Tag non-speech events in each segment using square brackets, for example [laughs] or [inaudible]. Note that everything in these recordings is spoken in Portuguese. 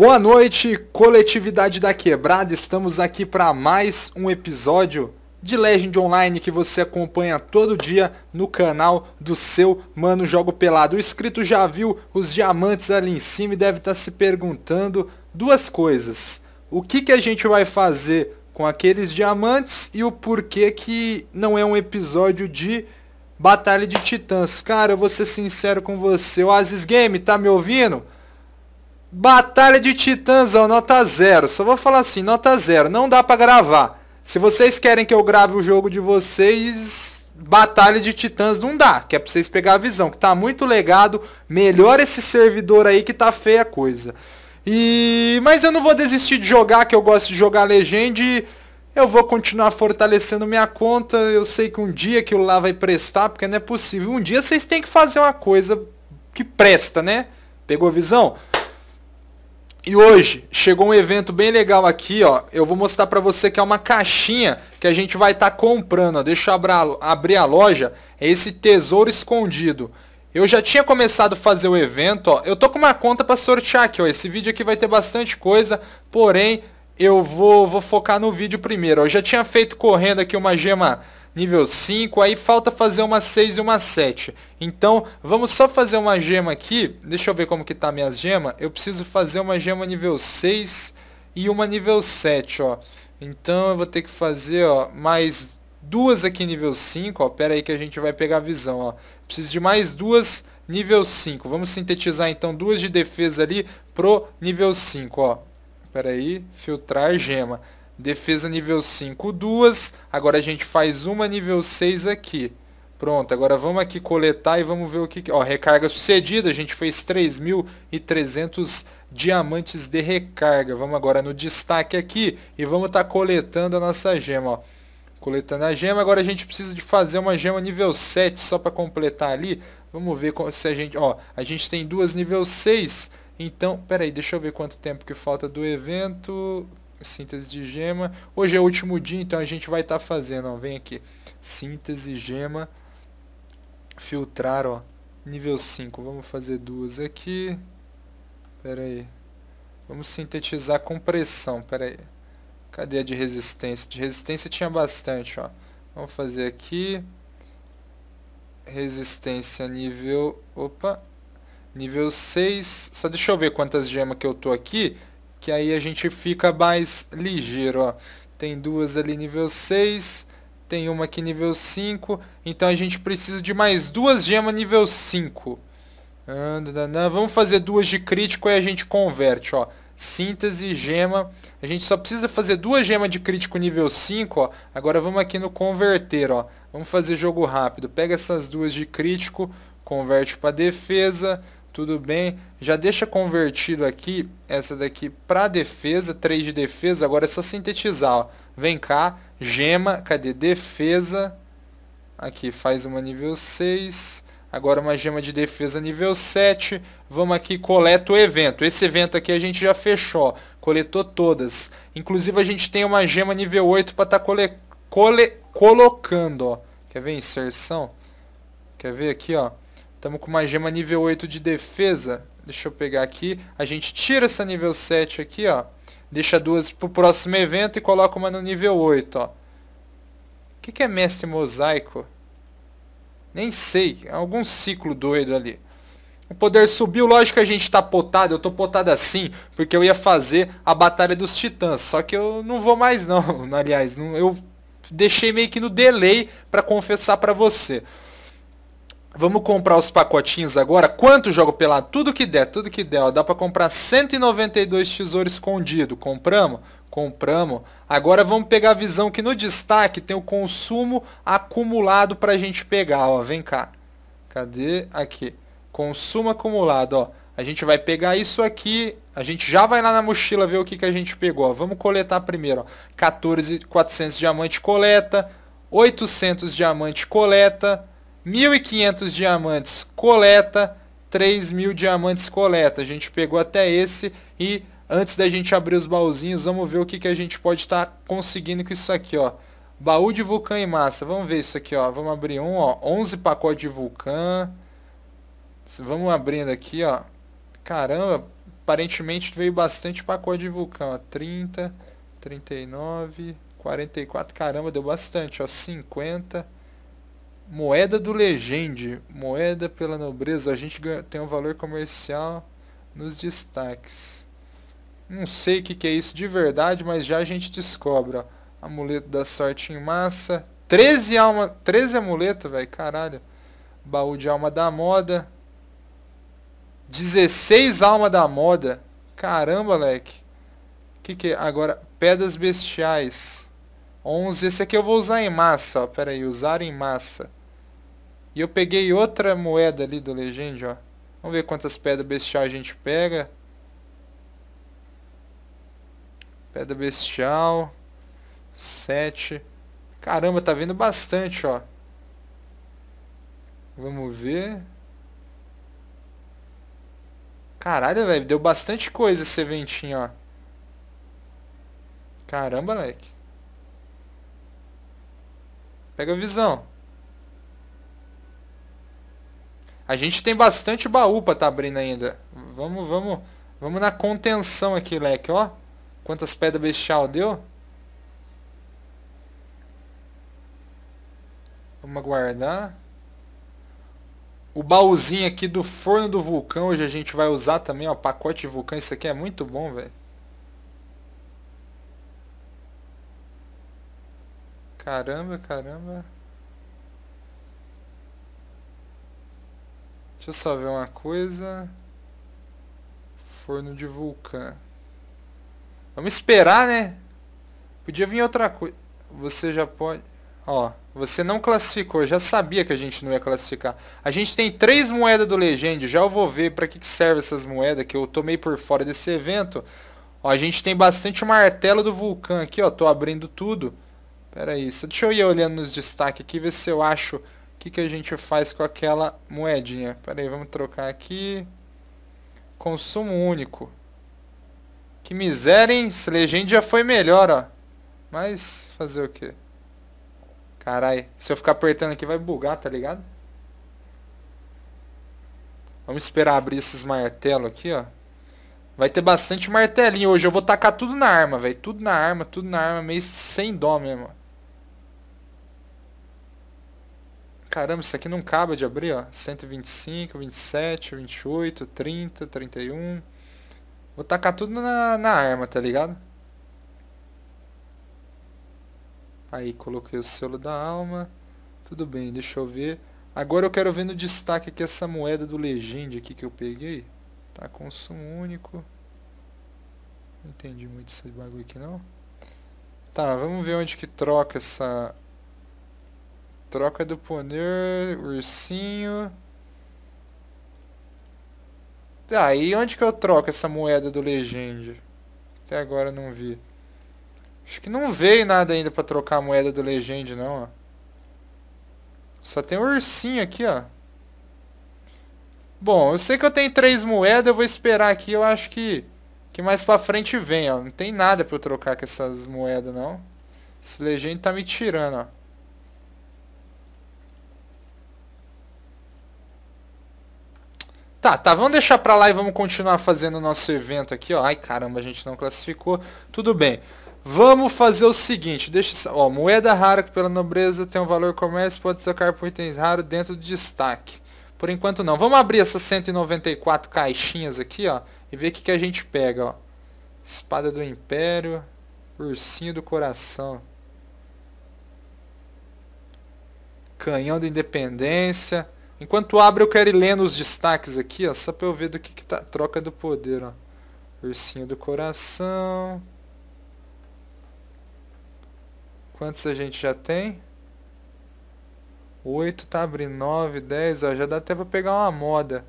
Boa noite, coletividade da quebrada. Estamos aqui para mais um episódio de Legend Online que você acompanha todo dia no canal do seu Mano Jogo Pelado. O inscrito já viu os diamantes ali em cima e deve estar tá se perguntando duas coisas. O que, que a gente vai fazer com aqueles diamantes e o porquê que não é um episódio de Batalha de Titãs. Cara, eu vou ser sincero com você. Oasis Game, tá me ouvindo? Batalha de Titãzão, nota zero. Só vou falar assim, nota zero. Não dá pra gravar. Se vocês querem que eu grave o jogo de vocês, Batalha de Titãs não dá. Que é pra vocês pegar a visão, que tá muito legado. Melhora esse servidor aí que tá feia a coisa. E... Mas eu não vou desistir de jogar, que eu gosto de jogar Legende. Eu vou continuar fortalecendo minha conta. Eu sei que um dia que o lá vai prestar, porque não é possível. Um dia vocês têm que fazer uma coisa que presta, né? Pegou a visão? E hoje chegou um evento bem legal aqui, ó. Eu vou mostrar para você que é uma caixinha que a gente vai estar tá comprando. Ó. Deixa eu abrir a loja. É esse tesouro escondido. Eu já tinha começado a fazer o evento, ó. Eu tô com uma conta para sortear aqui, ó. Esse vídeo aqui vai ter bastante coisa, porém eu vou, vou focar no vídeo primeiro. Eu já tinha feito correndo aqui uma gema nível 5, aí falta fazer uma 6 e uma 7. Então, vamos só fazer uma gema aqui, deixa eu ver como que tá minhas gemas. Eu preciso fazer uma gema nível 6 e uma nível 7, ó. Então, eu vou ter que fazer, ó, mais duas aqui nível 5, ó. Pera aí que a gente vai pegar a visão, ó. Preciso de mais duas nível 5. Vamos sintetizar, então, duas de defesa ali pro nível 5, ó. Pera aí, filtrar gema. Defesa nível 5, duas. Agora a gente faz uma nível 6 aqui. Pronto, agora vamos aqui coletar e vamos ver o que... Ó, recarga sucedida, a gente fez 3.300 diamantes de recarga. Vamos agora no destaque aqui e vamos estar tá coletando a nossa gema, ó. Coletando a gema, agora a gente precisa de fazer uma gema nível 7 só para completar ali. Vamos ver se a gente... Ó, a gente tem duas nível 6... Então, peraí, deixa eu ver quanto tempo que falta do evento síntese de gema. Hoje é o último dia, então a gente vai estar tá fazendo, ó, vem aqui, síntese gema, filtrar, ó, nível 5. Vamos fazer duas aqui. Pera aí. Vamos sintetizar com pressão, pera aí. Cadê a de resistência? De resistência tinha bastante, ó. Vamos fazer aqui. Resistência nível... Opa! Nível 6. Só deixa eu ver quantas gemas que eu tô aqui que aí a gente fica mais ligeiro, ó. Tem duas ali nível 6, tem uma aqui nível 5, então a gente precisa de mais duas gemas nível 5. Vamos fazer duas de crítico e a gente converte, ó. Síntese, gema. A gente só precisa fazer duas gemas de crítico nível 5, ó. Agora vamos aqui no converter, ó. Vamos fazer jogo rápido. Pega essas duas de crítico, converte para defesa. Tudo bem. Já deixa convertido aqui essa daqui para defesa, 3 de defesa. Agora é só sintetizar. Ó. Vem cá, gema, cadê? Defesa. Aqui faz uma nível 6. Agora uma gema de defesa nível 7. Vamos aqui, coleta o evento. Esse evento aqui a gente já fechou. Coletou todas. Inclusive a gente tem uma gema nível 8 para estar tá cole... Cole... colocando. Ó. Quer ver inserção? Quer ver aqui, ó. Estamos com uma gema nível 8 de defesa. Deixa eu pegar aqui. A gente tira essa nível 7 aqui, ó. Deixa duas pro próximo evento e coloca uma no nível 8, ó. O que, que é mestre mosaico? Nem sei. É algum ciclo doido ali. O poder subiu, lógico que a gente tá potado, eu tô potado assim, porque eu ia fazer a Batalha dos Titãs, só que eu não vou mais não, [laughs] aliás, não, eu deixei meio que no delay para confessar para você. Vamos comprar os pacotinhos agora. Quanto jogo pelado? Tudo que der, tudo que der. Ó. Dá pra comprar 192 tesouro escondido. Compramos? Compramos. Agora vamos pegar a visão que no destaque tem o consumo acumulado pra gente pegar. Ó. Vem cá. Cadê? Aqui. Consumo acumulado. Ó. A gente vai pegar isso aqui. A gente já vai lá na mochila ver o que, que a gente pegou. Ó. Vamos coletar primeiro. 14.400 14, 400 diamante coleta. 800 diamante coleta. 1.500 diamantes coleta, 3.000 diamantes coleta. A gente pegou até esse e antes da gente abrir os baúzinhos, vamos ver o que, que a gente pode estar tá conseguindo com isso aqui, ó. Baú de vulcão em massa. Vamos ver isso aqui, ó. Vamos abrir um, ó. 11 pacotes de vulcão. Vamos abrindo aqui, ó. Caramba, aparentemente veio bastante pacote de vulcão, ó. 30, 39, 44. Caramba, deu bastante, ó. 50... Moeda do Legende. Moeda pela nobreza. A gente tem um valor comercial nos destaques. Não sei o que, que é isso de verdade, mas já a gente descobre. Ó. Amuleto da sorte em massa. 13 alma, 13 amuleto, velho, caralho. Baú de alma da moda. 16 alma da moda. Caramba, O Que que é? agora pedras bestiais. 11, esse aqui eu vou usar em massa, ó. Pera aí, usar em massa. E eu peguei outra moeda ali do Legend, ó. Vamos ver quantas pedras bestial a gente pega. Pedra bestial. 7. Caramba, tá vindo bastante, ó. Vamos ver. Caralho, velho, deu bastante coisa esse eventinho, ó. Caramba, moleque. Pega a visão. A gente tem bastante baú pra tá abrindo ainda. Vamos, vamos, vamos na contenção aqui, leque, ó. Quantas pedras bestial deu? Vamos aguardar. O baúzinho aqui do forno do vulcão, hoje a gente vai usar também, ó, pacote de vulcão. Isso aqui é muito bom, velho. Caramba, caramba. Deixa eu só ver uma coisa. Forno de vulcão. Vamos esperar, né? Podia vir outra coisa. Você já pode... Ó, você não classificou. já sabia que a gente não ia classificar. A gente tem três moedas do Legend. Já eu vou ver pra que, que serve essas moedas que eu tomei por fora desse evento. Ó, a gente tem bastante martelo do vulcão aqui, ó. Tô abrindo tudo. Pera aí, deixa eu ir olhando nos destaques aqui, ver se eu acho que, que a gente faz com aquela moedinha? Pera aí, vamos trocar aqui. Consumo único. Que miséria, hein? Esse legenda já foi melhor, ó. Mas fazer o quê? Carai, se eu ficar apertando aqui vai bugar, tá ligado? Vamos esperar abrir esses martelos aqui, ó. Vai ter bastante martelinho hoje. Eu vou tacar tudo na arma, velho. Tudo na arma, tudo na arma. Meio sem dó mesmo. Caramba, isso aqui não acaba de abrir, ó. 125, 27, 28, 30, 31. Vou tacar tudo na, na arma, tá ligado? Aí, coloquei o selo da alma. Tudo bem, deixa eu ver. Agora eu quero ver no destaque aqui essa moeda do Legend aqui que eu peguei. Tá, consumo único. Não entendi muito esse bagulho aqui não. Tá, vamos ver onde que troca essa Troca do poder, ursinho. Tá, e onde que eu troco essa moeda do Legend? Até agora não vi. Acho que não veio nada ainda pra trocar a moeda do Legend, não, ó. Só tem um ursinho aqui, ó. Bom, eu sei que eu tenho três moedas, eu vou esperar aqui, eu acho que, que mais pra frente vem, ó. Não tem nada pra eu trocar com essas moedas, não. Esse legend tá me tirando, ó. Tá, tá, vamos deixar pra lá e vamos continuar fazendo o nosso evento aqui, ó. Ai, caramba, a gente não classificou. Tudo bem. Vamos fazer o seguinte, deixa ó, moeda rara que pela nobreza tem um valor comércio, pode sacar por itens raros dentro do destaque. Por enquanto não. Vamos abrir essas 194 caixinhas aqui, ó, e ver o que, que a gente pega, ó. Espada do Império, Ursinho do Coração. Canhão da Independência. Enquanto abre, eu quero ir lendo os destaques aqui, ó, só pra eu ver do que, que tá. Troca do poder, ó. Ursinho do coração. Quantos a gente já tem? 8, tá abrindo 9, 10, ó, já dá até pra pegar uma moda.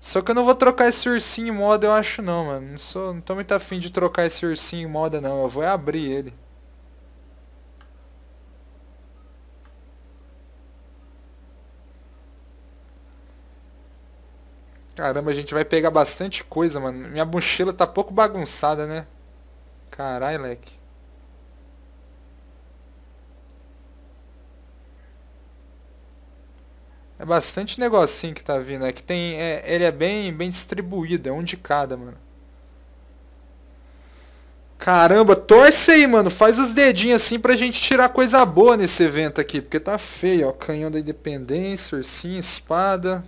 Só que eu não vou trocar esse ursinho moda, eu acho não, mano. Não, sou, não tô muito afim de trocar esse ursinho moda não, eu vou abrir ele. Caramba, a gente vai pegar bastante coisa, mano. Minha mochila tá pouco bagunçada, né? Caralho, leque. É bastante negocinho que tá vindo. É que tem. É, ele é bem, bem distribuído, é um de cada, mano. Caramba, torce aí, mano. Faz os dedinhos assim pra gente tirar coisa boa nesse evento aqui. Porque tá feio, ó. Canhão da Independência, ursinho, espada.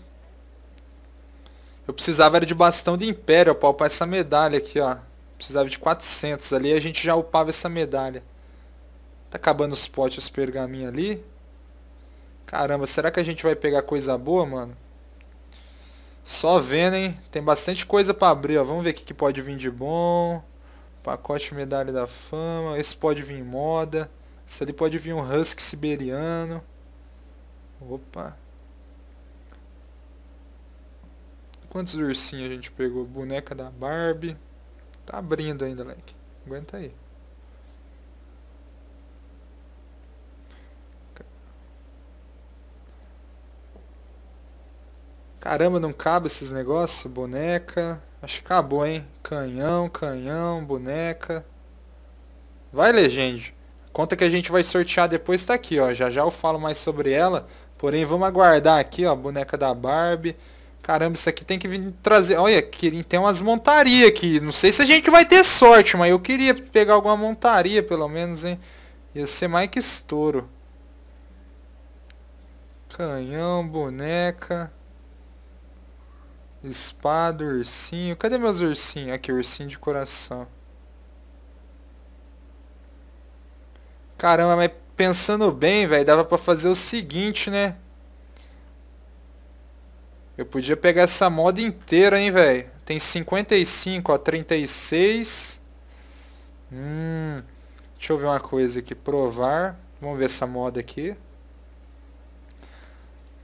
Eu precisava era de bastão de império pra upar essa medalha aqui, ó. Precisava de 400 ali a gente já upava essa medalha. Tá acabando os potes, os pergaminhos ali. Caramba, será que a gente vai pegar coisa boa, mano? Só vendo, hein? Tem bastante coisa pra abrir, ó. Vamos ver o que, que pode vir de bom. Pacote medalha da fama. Esse pode vir em moda. Esse ali pode vir um husky siberiano. Opa. Quantos ursinhos a gente pegou? Boneca da Barbie. Tá abrindo ainda, leque. Aguenta aí. Caramba, não cabe esses negócios? Boneca. Acho que acabou, hein? Canhão, canhão, boneca. Vai, Legende. A conta que a gente vai sortear depois está aqui, ó. Já já eu falo mais sobre ela. Porém, vamos aguardar aqui, ó. Boneca da Barbie. Caramba, isso aqui tem que vir trazer. Olha, tem umas montarias aqui. Não sei se a gente vai ter sorte, mas eu queria pegar alguma montaria, pelo menos, hein? Ia ser mais que estouro. Canhão, boneca. Espada, ursinho. Cadê meus ursinhos? Aqui, ursinho de coração. Caramba, mas pensando bem, velho, dava pra fazer o seguinte, né? Eu podia pegar essa moda inteira, hein, velho. Tem 55, ó, 36. Hum, deixa eu ver uma coisa aqui. Provar. Vamos ver essa moda aqui.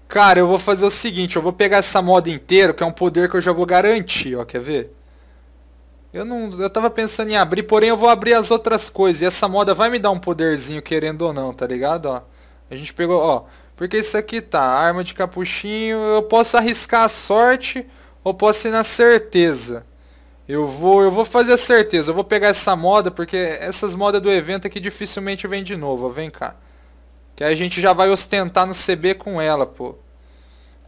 Cara, eu vou fazer o seguinte. Eu vou pegar essa moda inteira, que é um poder que eu já vou garantir, ó. Quer ver? Eu não... Eu tava pensando em abrir, porém eu vou abrir as outras coisas. E essa moda vai me dar um poderzinho, querendo ou não, tá ligado? Ó, a gente pegou, ó... Porque isso aqui tá, arma de capuchinho, eu posso arriscar a sorte ou posso ir na certeza. Eu vou, eu vou fazer a certeza, eu vou pegar essa moda, porque essas modas do evento aqui é dificilmente vem de novo, vem cá. Que aí a gente já vai ostentar no CB com ela, pô.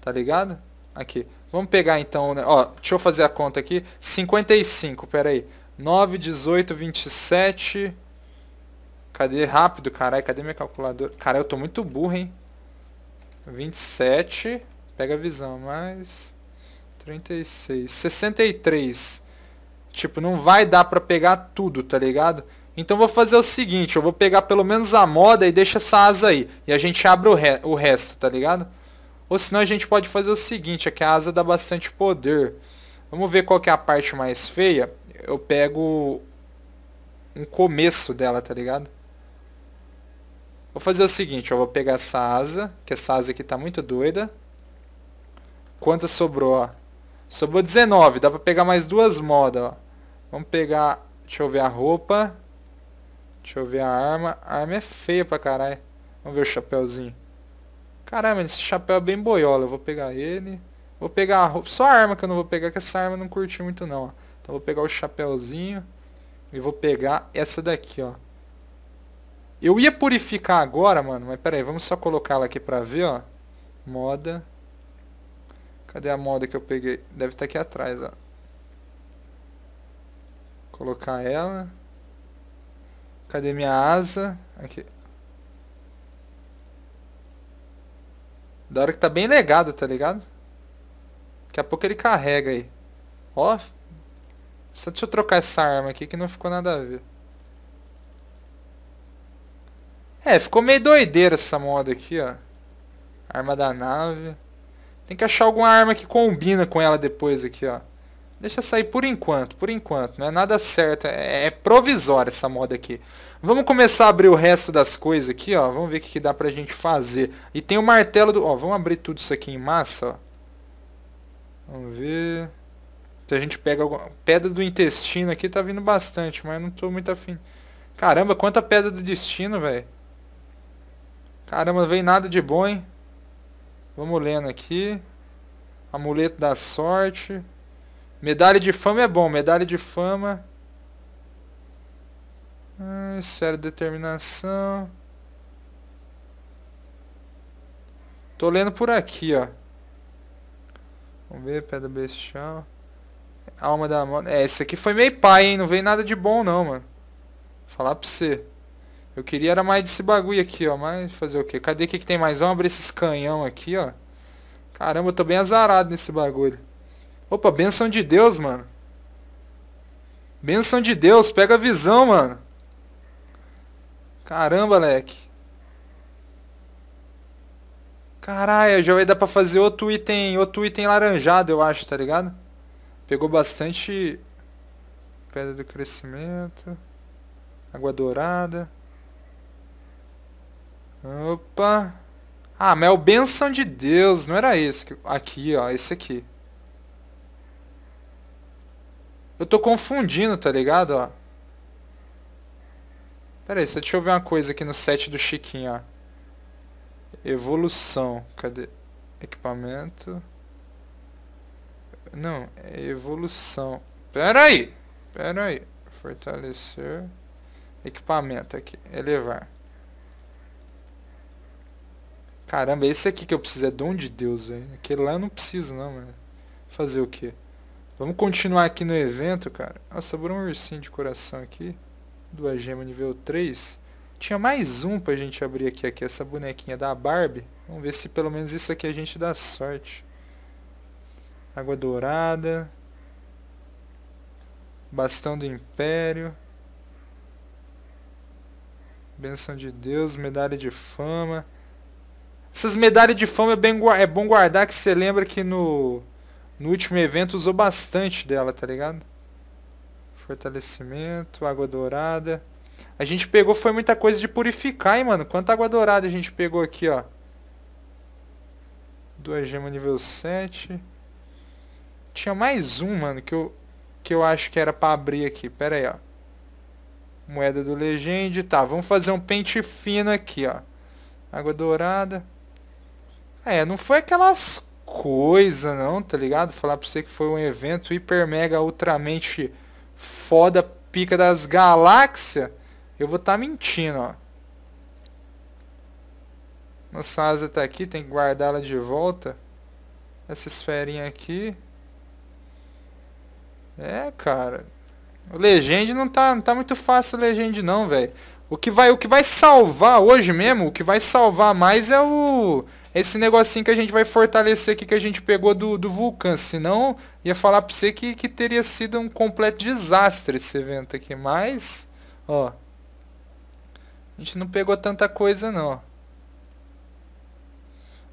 Tá ligado? Aqui. Vamos pegar então, né, ó, deixa eu fazer a conta aqui. 55, pera aí. 9, 18, 27... Cadê? Rápido, caralho, cadê minha calculadora? Caralho, eu tô muito burro, hein? 27, pega a visão, mais 36, 63. Tipo, não vai dar pra pegar tudo, tá ligado? Então vou fazer o seguinte, eu vou pegar pelo menos a moda e deixa essa asa aí. E a gente abre o, re o resto, tá ligado? Ou senão a gente pode fazer o seguinte, é que a asa dá bastante poder. Vamos ver qual que é a parte mais feia. Eu pego um começo dela, tá ligado? Vou fazer o seguinte, eu vou pegar essa asa, que essa asa aqui tá muito doida. Quantas sobrou? Sobrou 19, dá para pegar mais duas modas. Ó. Vamos pegar, deixa eu ver a roupa. Deixa eu ver a arma. A arma é feia pra caralho. Vamos ver o chapéuzinho. Caramba, esse chapéu é bem boiola. Eu vou pegar ele. Vou pegar a roupa. Só a arma que eu não vou pegar, que essa arma eu não curti muito não. Ó. Então vou pegar o chapéuzinho. E vou pegar essa daqui, ó. Eu ia purificar agora, mano, mas pera aí, vamos só colocar ela aqui pra ver, ó. Moda. Cadê a moda que eu peguei? Deve estar tá aqui atrás, ó. Colocar ela. Cadê minha asa? Aqui. Da hora que tá bem legado, tá ligado? Daqui a pouco ele carrega aí. Ó. Só deixa eu trocar essa arma aqui que não ficou nada a ver. É, ficou meio doideira essa moda aqui, ó. Arma da nave. Tem que achar alguma arma que combina com ela depois aqui, ó. Deixa sair por enquanto, por enquanto. Não é nada certo, é, é provisória essa moda aqui. Vamos começar a abrir o resto das coisas aqui, ó. Vamos ver o que, que dá pra gente fazer. E tem o martelo do... Ó, vamos abrir tudo isso aqui em massa, ó. Vamos ver... Se a gente pega alguma... Pedra do intestino aqui tá vindo bastante, mas não tô muito afim. Caramba, quanta pedra do destino, velho. Caramba, não veio nada de bom, hein? Vamos lendo aqui. Amuleto da sorte. Medalha de fama é bom. Medalha de fama. Ah, sério, determinação. Tô lendo por aqui, ó. Vamos ver, pedra bestial. Alma da mão. É, esse aqui foi meio pai, hein? Não veio nada de bom não, mano. Vou falar pra você. Eu queria era mais desse bagulho aqui, ó. Mas fazer o quê? Cadê o que, que tem mais? Vamos abrir esses canhão aqui, ó. Caramba, eu tô bem azarado nesse bagulho. Opa, benção de Deus, mano. Benção de Deus, pega a visão, mano. Caramba, leque. Caralho, já vai dar pra fazer outro item, outro item laranjado, eu acho, tá ligado? Pegou bastante pedra do crescimento, água dourada. Opa. Ah, mas é o benção de Deus, não era esse. Que... Aqui, ó, esse aqui. Eu tô confundindo, tá ligado, ó. Pera aí, só deixa eu ver uma coisa aqui no set do Chiquinho, ó. Evolução. Cadê? Equipamento. Não, é evolução. Pera aí. Pera aí. Fortalecer. Equipamento aqui. Elevar. Caramba, esse aqui que eu preciso é dom de Deus, velho. Aquele lá eu não preciso, não, velho. Fazer o quê? Vamos continuar aqui no evento, cara. Ah, sobrou um ursinho de coração aqui. Duas gemas nível 3. Tinha mais um pra gente abrir aqui, aqui essa bonequinha da Barbie. Vamos ver se pelo menos isso aqui a gente dá sorte. Água dourada. Bastão do Império. Benção de Deus, medalha de fama. Essas medalhas de fama é, bem, é bom guardar que você lembra que no, no último evento usou bastante dela, tá ligado? Fortalecimento, água dourada. A gente pegou, foi muita coisa de purificar, hein, mano? Quanta água dourada a gente pegou aqui, ó. Duas gemas nível 7. Tinha mais um, mano, que eu, que eu acho que era pra abrir aqui. Pera aí, ó. Moeda do legende, Tá, vamos fazer um pente fino aqui, ó. Água dourada. É, não foi aquelas coisas, não, tá ligado? Falar pra você que foi um evento hiper, mega, ultramente foda, pica das galáxias. Eu vou estar tá mentindo, ó. Nossa asa tá aqui, tem que guardá-la de volta. Essa esferinha aqui. É, cara. O não tá, não tá muito fácil o não, velho. O que vai, o que vai salvar hoje mesmo, o que vai salvar mais é o esse negocinho que a gente vai fortalecer aqui que a gente pegou do, do Senão, ia falar pra você que, que teria sido um completo desastre esse evento aqui. Mas, ó. A gente não pegou tanta coisa, não.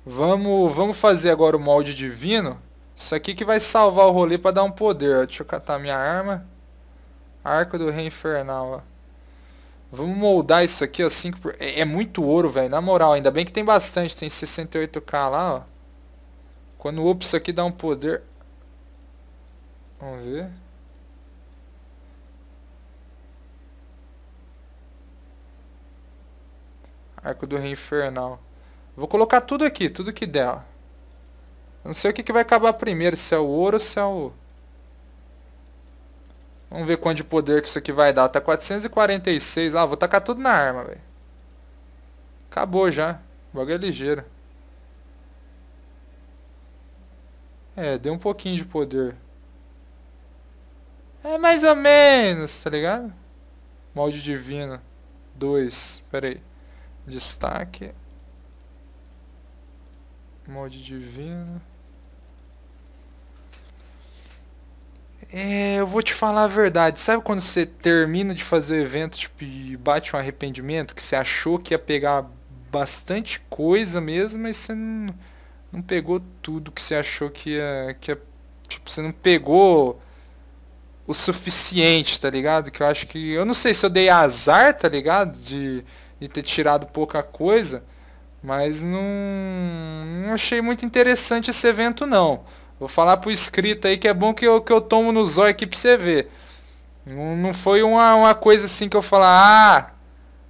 Vamos, vamos fazer agora o molde divino. Isso aqui que vai salvar o rolê pra dar um poder. Deixa eu catar minha arma. Arco do Rei Infernal, ó. Vamos moldar isso aqui, ó. por... é, é muito ouro, velho. Na moral, ainda bem que tem bastante. Tem 68k lá, ó. Quando o isso aqui dá um poder. Vamos ver. Arco do Rei Infernal. Vou colocar tudo aqui, tudo que der. Ó. Não sei o que, que vai acabar primeiro, se é o ouro ou se é o... Vamos ver quanto de poder que isso aqui vai dar. Tá 446. Ah, vou tacar tudo na arma, velho. Acabou já. O bagulho é ligeiro. É, deu um pouquinho de poder. É mais ou menos, tá ligado? Molde divino. 2. Pera aí. Destaque. Molde divino. É, eu vou te falar a verdade. Sabe quando você termina de fazer o evento tipo, e bate um arrependimento? Que você achou que ia pegar bastante coisa mesmo, mas você não, não pegou tudo que você achou que ia, que ia. Tipo, você não pegou o suficiente, tá ligado? Que eu acho que. Eu não sei se eu dei azar, tá ligado? De, de ter tirado pouca coisa. Mas não, não achei muito interessante esse evento, não. Vou falar pro escrito aí que é bom que eu, que eu tomo no zóio aqui pra você ver. Não, não foi uma, uma coisa assim que eu falar, ah,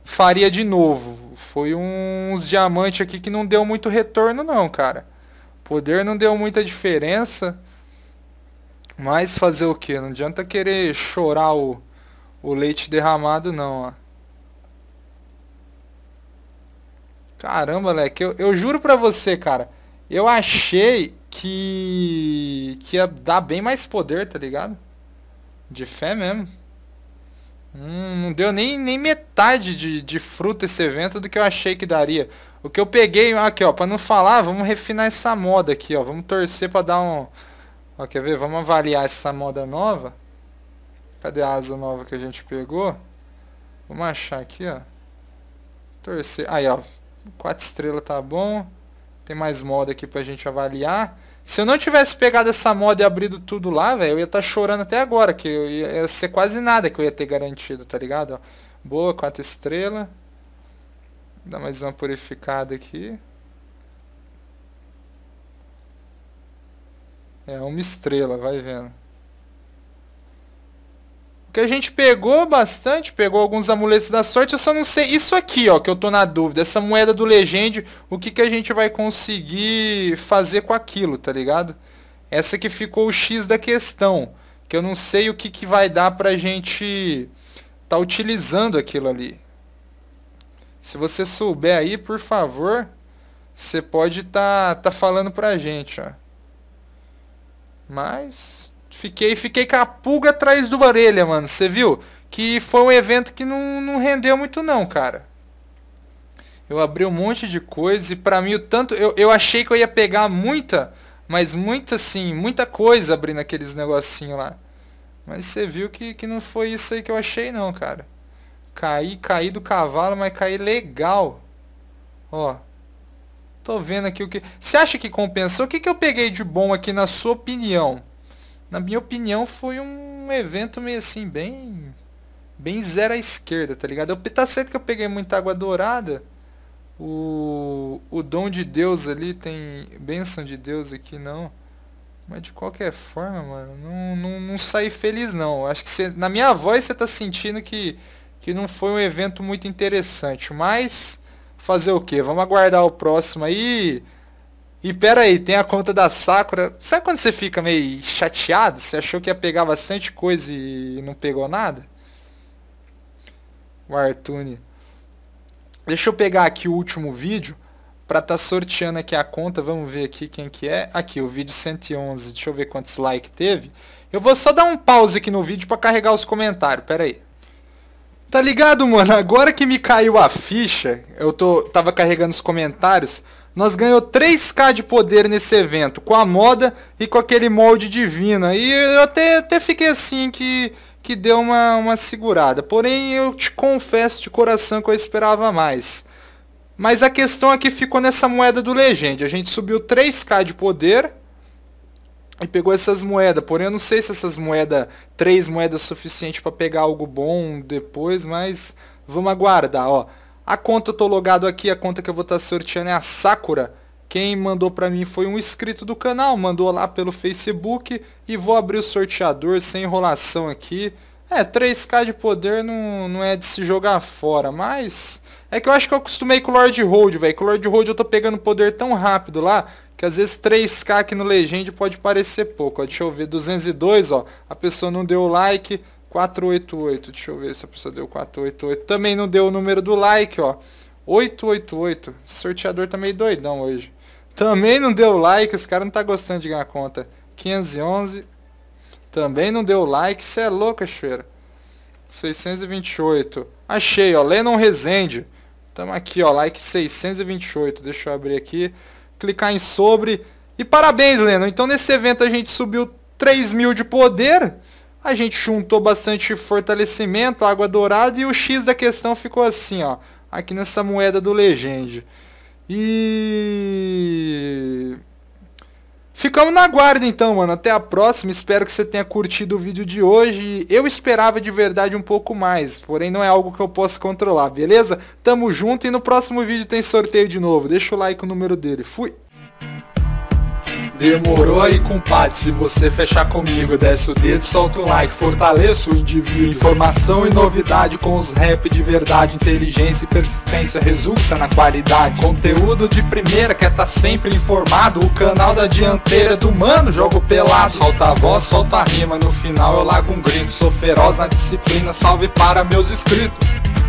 faria de novo. Foi uns diamantes aqui que não deu muito retorno não, cara. Poder não deu muita diferença. Mas fazer o que? Não adianta querer chorar o, o leite derramado não, ó. Caramba, moleque, eu, eu juro pra você, cara. Eu achei que, que ia dar bem mais poder, tá ligado? De fé mesmo. Hum, não deu nem, nem metade de, de fruta esse evento do que eu achei que daria. O que eu peguei, ah, aqui ó, pra não falar, vamos refinar essa moda aqui ó, vamos torcer pra dar um... Ó, quer ver? Vamos avaliar essa moda nova. Cadê a asa nova que a gente pegou? Vamos achar aqui ó. Torcer, aí ó, 4 estrelas tá bom. Tem mais moda aqui pra gente avaliar. Se eu não tivesse pegado essa moda e abrido tudo lá, velho, eu ia estar tá chorando até agora, que ia ser quase nada que eu ia ter garantido, tá ligado? boa, quatro estrelas. Dá mais uma purificada aqui. É, uma estrela, vai vendo que a gente pegou bastante, pegou alguns amuletos da sorte, eu só não sei. Isso aqui, ó, que eu tô na dúvida. Essa moeda do Legend, o que, que a gente vai conseguir fazer com aquilo, tá ligado? Essa que ficou o X da questão. Que eu não sei o que, que vai dar pra gente tá utilizando aquilo ali. Se você souber aí, por favor, você pode tá, tá falando pra gente, ó. Mas Fiquei, fiquei com a pulga atrás do orelha, mano. Você viu? Que foi um evento que não, não rendeu muito não, cara. Eu abri um monte de coisa e pra mim o tanto... Eu, eu achei que eu ia pegar muita, mas muita assim, muita coisa abrindo aqueles negocinhos lá. Mas você viu que, que não foi isso aí que eu achei não, cara. Caí, caí do cavalo, mas caí legal. Ó. Tô vendo aqui o que... Você acha que compensou? O que, que eu peguei de bom aqui na sua opinião? na minha opinião, foi um evento meio assim, bem. Bem zero à esquerda, tá ligado? Eu, tá certo que eu peguei muita água dourada. O, o dom de Deus ali tem. Benção de Deus aqui não. Mas de qualquer forma, mano, não, não, não saí feliz não. Acho que cê, na minha voz você tá sentindo que, que não foi um evento muito interessante. Mas fazer o quê Vamos aguardar o próximo aí. E pera aí, tem a conta da Sakura. Sabe quando você fica meio chateado? Você achou que ia pegar bastante coisa e não pegou nada? O Artune. Deixa eu pegar aqui o último vídeo para tá sorteando aqui a conta. Vamos ver aqui quem que é. Aqui, o vídeo 111. Deixa eu ver quantos likes teve. Eu vou só dar um pause aqui no vídeo para carregar os comentários. Pera aí. Tá ligado, mano? Agora que me caiu a ficha, eu tô tava carregando os comentários. Nós ganhou 3k de poder nesse evento, com a moda e com aquele molde divino. E eu até, até fiquei assim que, que deu uma, uma segurada. Porém, eu te confesso de coração que eu esperava mais. Mas a questão aqui é ficou nessa moeda do Legend. A gente subiu 3k de poder e pegou essas moedas. Porém, eu não sei se essas moedas, três moedas é suficiente para pegar algo bom depois, mas vamos aguardar, ó. A conta eu tô logado aqui, a conta que eu vou estar tá sorteando é a Sakura. Quem mandou para mim foi um inscrito do canal, mandou lá pelo Facebook e vou abrir o sorteador sem enrolação aqui. É, 3k de poder não, não é de se jogar fora, mas... É que eu acho que eu acostumei com o Lord Hold, velho. Com o Lord Hold eu tô pegando poder tão rápido lá, que às vezes 3k aqui no Legend pode parecer pouco. Ó. Deixa eu ver, 202, ó. A pessoa não deu like, 488. Deixa eu ver se a pessoa deu 488. Também não deu o número do like, ó. 888. Esse sorteador tá meio doidão hoje. Também não deu like, os caras não tá gostando de ganhar conta. 511. Também não deu like, você é louca, cheira. 628. Achei, ó. Lennon Rezende. Tamo aqui, ó. Like 628. Deixa eu abrir aqui. Clicar em sobre. E parabéns, Lennon. Então nesse evento a gente subiu 3 mil de poder. A gente juntou bastante fortalecimento, água dourada e o X da questão ficou assim, ó, aqui nessa moeda do Legend. E Ficamos na guarda então, mano. Até a próxima. Espero que você tenha curtido o vídeo de hoje. Eu esperava de verdade um pouco mais, porém não é algo que eu posso controlar, beleza? Tamo junto e no próximo vídeo tem sorteio de novo. Deixa o like o número dele. Fui! Demorou aí, compadre, se você fechar comigo Desce o dedo, solta o like, fortaleça o indivíduo Informação e novidade com os rap de verdade Inteligência e persistência resulta na qualidade Conteúdo de primeira, quer tá sempre informado O canal da dianteira é do mano, jogo pelado Solta a voz, solta a rima, no final eu lago um grito Sou feroz na disciplina, salve para meus inscritos